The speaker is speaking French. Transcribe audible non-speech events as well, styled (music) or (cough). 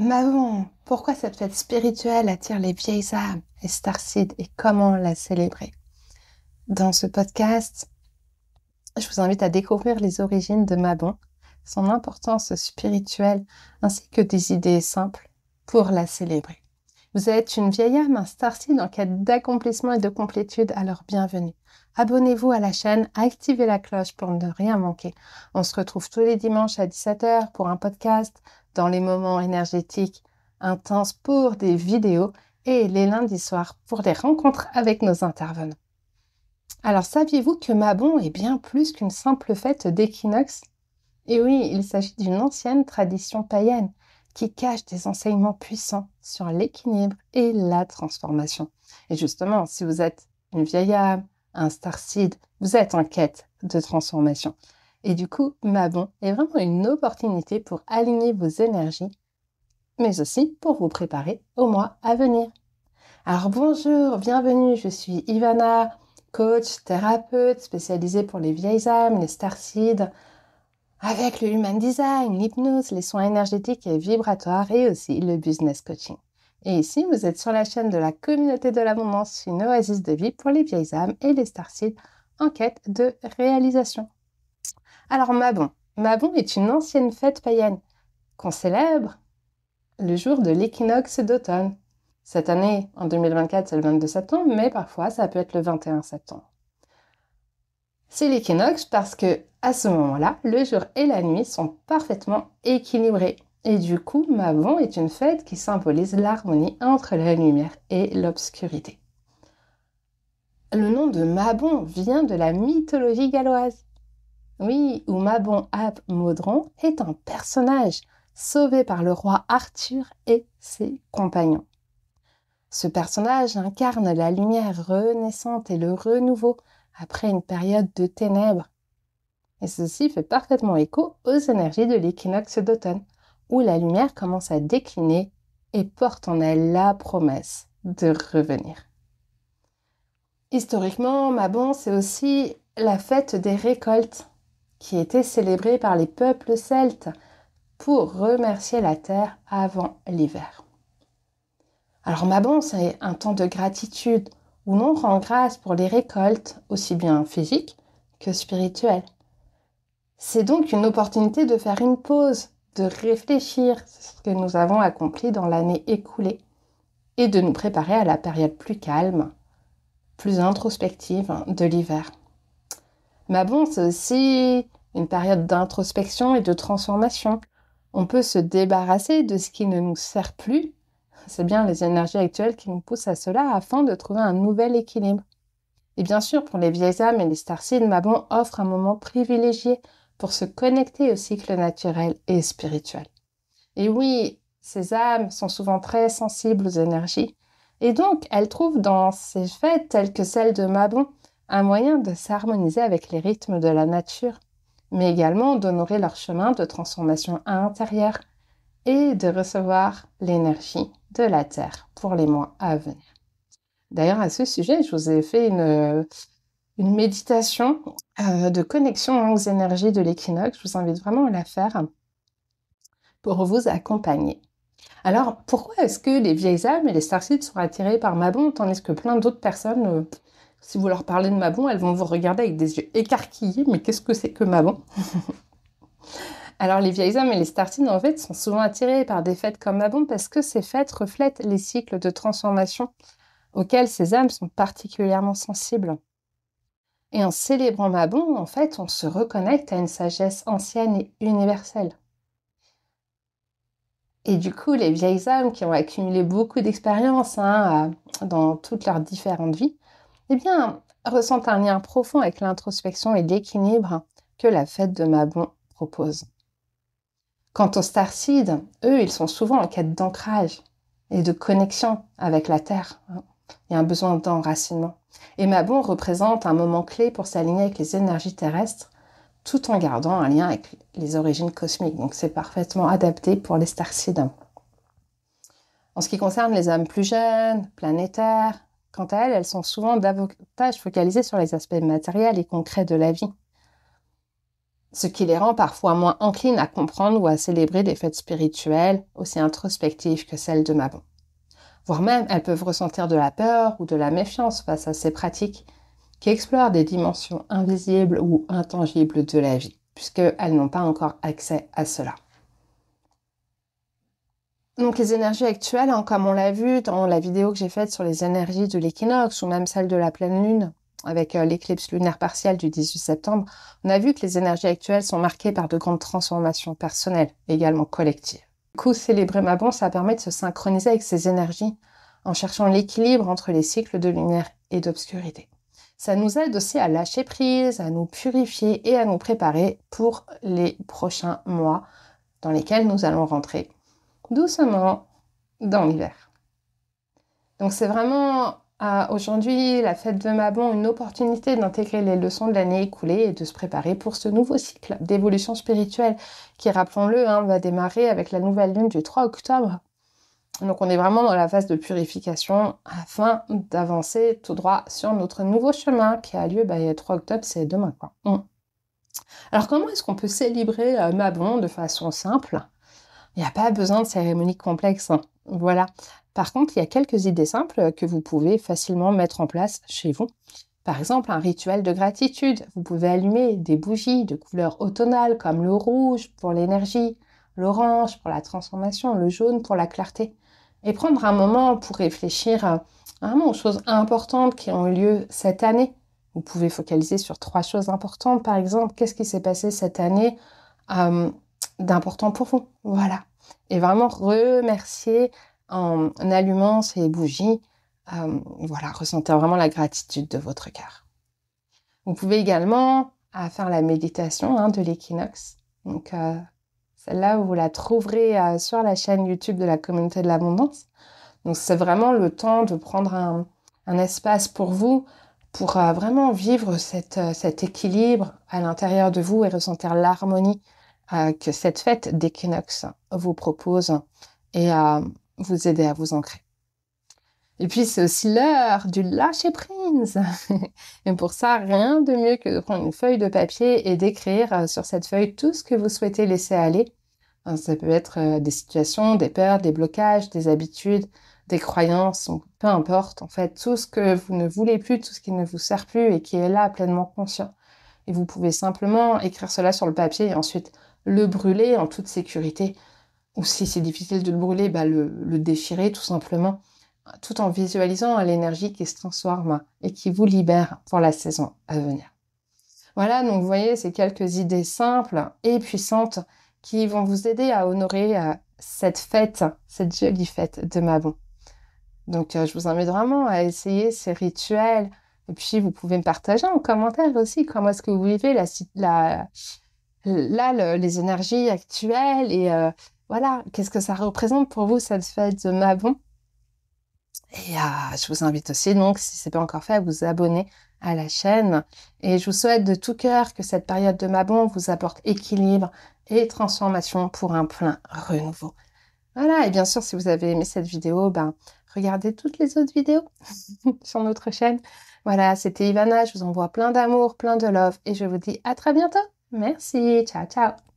Mabon, pourquoi cette fête spirituelle attire les vieilles âmes et Starseed et comment la célébrer Dans ce podcast, je vous invite à découvrir les origines de Mabon, son importance spirituelle ainsi que des idées simples pour la célébrer. Vous êtes une vieille âme, un starseed en quête d'accomplissement et de complétude, alors bienvenue. Abonnez-vous à la chaîne, activez la cloche pour ne rien manquer. On se retrouve tous les dimanches à 17h pour un podcast, dans les moments énergétiques intenses pour des vidéos et les lundis soirs pour des rencontres avec nos intervenants. Alors saviez-vous que Mabon est bien plus qu'une simple fête d'équinoxe Et eh oui, il s'agit d'une ancienne tradition païenne qui cache des enseignements puissants sur l'équilibre et la transformation. Et justement, si vous êtes une vieille âme, un starseed, vous êtes en quête de transformation. Et du coup, Mabon est vraiment une opportunité pour aligner vos énergies, mais aussi pour vous préparer au mois à venir. Alors bonjour, bienvenue, je suis Ivana, coach, thérapeute spécialisée pour les vieilles âmes, les starseeds, avec le human design, l'hypnose, les soins énergétiques et vibratoires et aussi le business coaching. Et ici, vous êtes sur la chaîne de la communauté de l'abondance, une oasis de vie pour les vieilles âmes et les starseeds en quête de réalisation. Alors Mabon. Mabon est une ancienne fête païenne qu'on célèbre le jour de l'équinoxe d'automne. Cette année, en 2024, c'est le 22 septembre, mais parfois ça peut être le 21 septembre. C'est l'équinoxe parce que, à ce moment-là, le jour et la nuit sont parfaitement équilibrés. Et du coup, Mabon est une fête qui symbolise l'harmonie entre la lumière et l'obscurité. Le nom de Mabon vient de la mythologie galloise. Oui, où Mabon ab Maudron est un personnage sauvé par le roi Arthur et ses compagnons. Ce personnage incarne la lumière renaissante et le renouveau après une période de ténèbres. Et ceci fait parfaitement écho aux énergies de l'équinoxe d'automne, où la lumière commence à décliner et porte en elle la promesse de revenir. Historiquement, Mabon, c'est aussi la fête des récoltes, qui était célébrée par les peuples celtes pour remercier la terre avant l'hiver. Alors Mabon, c'est un temps de gratitude où l'on rend grâce pour les récoltes, aussi bien physiques que spirituelles. C'est donc une opportunité de faire une pause, de réfléchir à ce que nous avons accompli dans l'année écoulée et de nous préparer à la période plus calme, plus introspective de l'hiver. Mais bon, c'est aussi une période d'introspection et de transformation. On peut se débarrasser de ce qui ne nous sert plus. C'est bien les énergies actuelles qui nous poussent à cela afin de trouver un nouvel équilibre. Et bien sûr, pour les vieilles âmes et les starseeds, Mabon offre un moment privilégié pour se connecter au cycle naturel et spirituel. Et oui, ces âmes sont souvent très sensibles aux énergies. Et donc, elles trouvent dans ces fêtes telles que celles de Mabon un moyen de s'harmoniser avec les rythmes de la nature, mais également d'honorer leur chemin de transformation à l'intérieur et de recevoir l'énergie de la Terre pour les mois à venir. D'ailleurs, à ce sujet, je vous ai fait une, une méditation euh, de connexion aux énergies de l'équinoxe. Je vous invite vraiment à la faire pour vous accompagner. Alors, pourquoi est-ce que les vieilles âmes et les starseeds sont attirés par Mabon, tandis que plein d'autres personnes euh, si vous leur parlez de Mabon, elles vont vous regarder avec des yeux écarquillés, mais qu'est-ce que c'est que Mabon (laughs) Alors les vieilles âmes et les startines, en fait, sont souvent attirées par des fêtes comme Mabon parce que ces fêtes reflètent les cycles de transformation auxquels ces âmes sont particulièrement sensibles. Et en célébrant Mabon, en fait, on se reconnecte à une sagesse ancienne et universelle. Et du coup, les vieilles âmes qui ont accumulé beaucoup d'expérience hein, dans toutes leurs différentes vies eh bien, ressentent un lien profond avec l'introspection et l'équilibre que la fête de Mabon propose. Quant aux starcides, eux, ils sont souvent en quête d'ancrage et de connexion avec la Terre. Il y a un besoin d'enracinement. Et Mabon représente un moment clé pour s'aligner avec les énergies terrestres tout en gardant un lien avec les origines cosmiques. Donc c'est parfaitement adapté pour les starcides. En ce qui concerne les âmes plus jeunes, planétaires, Quant à elles, elles sont souvent davantage focalisées sur les aspects matériels et concrets de la vie, ce qui les rend parfois moins enclines à comprendre ou à célébrer des fêtes spirituelles aussi introspectives que celles de Mabon. Voire même, elles peuvent ressentir de la peur ou de la méfiance face à ces pratiques qui explorent des dimensions invisibles ou intangibles de la vie, puisqu'elles n'ont pas encore accès à cela. Donc les énergies actuelles, hein, comme on l'a vu dans la vidéo que j'ai faite sur les énergies de l'équinoxe ou même celle de la pleine lune avec euh, l'éclipse lunaire partielle du 18 septembre, on a vu que les énergies actuelles sont marquées par de grandes transformations personnelles, également collectives. Du coup, célébrer ma bon, ça permet de se synchroniser avec ces énergies en cherchant l'équilibre entre les cycles de lumière et d'obscurité. Ça nous aide aussi à lâcher prise, à nous purifier et à nous préparer pour les prochains mois dans lesquels nous allons rentrer doucement dans l'hiver. Donc c'est vraiment aujourd'hui la fête de Mabon une opportunité d'intégrer les leçons de l'année écoulée et de se préparer pour ce nouveau cycle d'évolution spirituelle qui, rappelons-le, hein, va démarrer avec la nouvelle lune du 3 octobre. Donc on est vraiment dans la phase de purification afin d'avancer tout droit sur notre nouveau chemin qui a lieu bah, le 3 octobre, c'est demain quoi. Alors comment est-ce qu'on peut célébrer euh, Mabon de façon simple il n'y a pas besoin de cérémonies complexes. Hein. Voilà. Par contre, il y a quelques idées simples que vous pouvez facilement mettre en place chez vous. Par exemple, un rituel de gratitude. Vous pouvez allumer des bougies de couleur automnale comme le rouge pour l'énergie, l'orange pour la transformation, le jaune pour la clarté. Et prendre un moment pour réfléchir euh, vraiment aux choses importantes qui ont eu lieu cette année. Vous pouvez focaliser sur trois choses importantes, par exemple, qu'est-ce qui s'est passé cette année euh, d'important pour vous. Voilà. Et vraiment remercier en allumant ces bougies. Euh, voilà, ressentir vraiment la gratitude de votre cœur. Vous pouvez également euh, faire la méditation hein, de l'équinoxe. Donc euh, celle-là, vous la trouverez sur la chaîne YouTube de la communauté de l'abondance. Donc c'est vraiment le temps de prendre un, espace pour vous, pour vraiment vivre cet équilibre à l'intérieur de vous et ressentir l'harmonie euh, que cette fête d'équinoxe vous propose et à euh, vous aider à vous ancrer. Et puis c'est aussi l'heure du lâcher prise. (laughs) et pour ça, rien de mieux que de prendre une feuille de papier et d'écrire euh, sur cette feuille tout ce que vous souhaitez laisser aller. Hein, ça peut être des situations, des peurs, des blocages, des habitudes, des croyances, peu importe. En fait, tout ce que vous ne voulez plus, tout ce qui ne vous sert plus et qui est là pleinement conscient. Et vous pouvez simplement écrire cela sur le papier et ensuite le brûler en toute sécurité. Ou si c'est difficile de le brûler, bah, le, déchirer tout simplement, tout en visualisant l'énergie qui se transforme et qui vous libère pour la saison à venir. Voilà, donc vous voyez, c'est quelques idées simples et puissantes qui vont vous aider à honorer euh, cette fête, cette jolie fête de Mabon. Donc euh, je vous invite vraiment à essayer ces rituels. Et puis vous pouvez me partager en commentaire aussi comment est-ce que vous vivez la, là, les énergies actuelles et euh, voilà, qu'est-ce que ça représente pour vous cette fête de Mabon Et euh, je vous invite aussi, donc, si ce n'est pas encore fait, à vous abonner à la chaîne. Et je vous souhaite de tout cœur que cette période de Mabon vous apporte équilibre et transformation pour un plein renouveau. Voilà, et bien sûr, si vous avez aimé cette vidéo, ben, regardez toutes les autres vidéos (laughs) sur notre chaîne. Voilà, c'était Ivana, je vous envoie plein d'amour, plein de love, et je vous dis à très bientôt Merci, ciao, ciao.